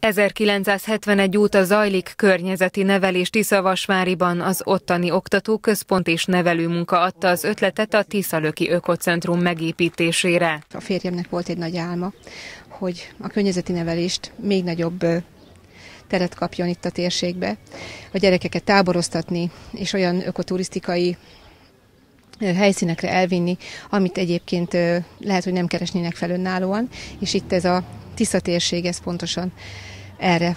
1971 óta zajlik környezeti nevelés Tiszavasváriban, az ottani oktatóközpont és nevelőmunka adta az ötletet a Tiszalöki Ökocentrum megépítésére. A férjemnek volt egy nagy álma, hogy a környezeti nevelést még nagyobb teret kapjon itt a térségbe, a gyerekeket táboroztatni és olyan ökoturisztikai helyszínekre elvinni, amit egyébként lehet, hogy nem keresnének fel önállóan, és itt ez a Tisza térség, ez pontosan erre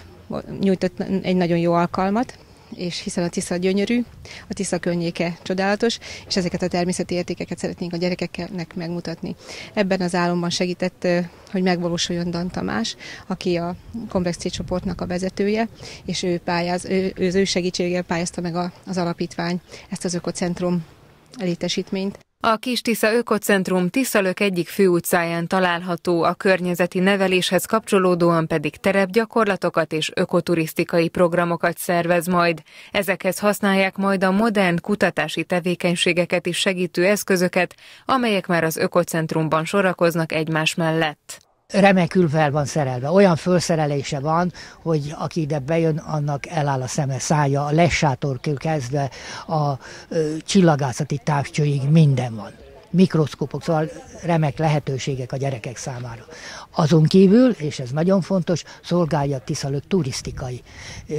nyújtott egy nagyon jó alkalmat, és hiszen a Tisza gyönyörű, a Tisza környéke csodálatos, és ezeket a természeti értékeket szeretnénk a gyerekeknek megmutatni. Ebben az álomban segített, hogy megvalósuljon Dan Tamás, aki a Komplex C csoportnak a vezetője, és ő, pályáz, ő, ő, ő segítségével pályázta meg a, az alapítvány ezt az ökocentrum létesítményt. A Kis Tisza Ökocentrum Tiszalök egyik főutcáján található, a környezeti neveléshez kapcsolódóan pedig terepgyakorlatokat és ökoturisztikai programokat szervez majd. Ezekhez használják majd a modern kutatási tevékenységeket is segítő eszközöket, amelyek már az ökocentrumban sorakoznak egymás mellett remekül fel van szerelve. Olyan felszerelése van, hogy aki ide bejön, annak eláll a szeme szája, a lessátorkül kezdve a ö, csillagászati távcsőig minden van. Mikroszkópok, szóval remek lehetőségek a gyerekek számára. Azon kívül, és ez nagyon fontos, szolgálja Tiszalök turisztikai ö,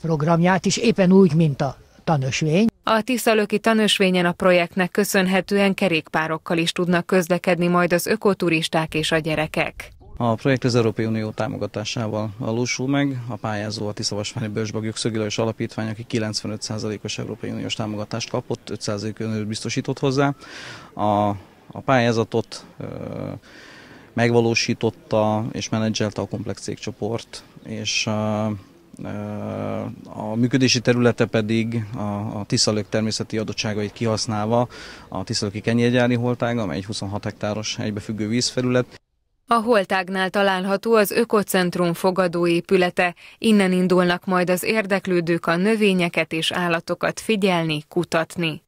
programját is, éppen úgy, mint a tanösvény. A Tiszalöki tanösvényen a projektnek köszönhetően kerékpárokkal is tudnak közlekedni majd az ökoturisták és a gyerekek. A projekt az Európai Unió támogatásával valósul meg. A pályázó a Tiszavasvári Bőrsbagyok Szögilajos Alapítvány, aki 95%-os Európai Uniós támogatást kapott, 5%-ön biztosított hozzá. A, a pályázatot ö, megvalósította és menedzselte a komplex cégcsoport, és ö, a működési területe pedig a, a tiszalök természeti adottságait kihasználva a tiszalöki kenyérgyári holtág, amely egy 26 hektáros egybefüggő vízfelület. A holtágnál található az Ökocentrum fogadóépülete, innen indulnak majd az érdeklődők a növényeket és állatokat figyelni, kutatni.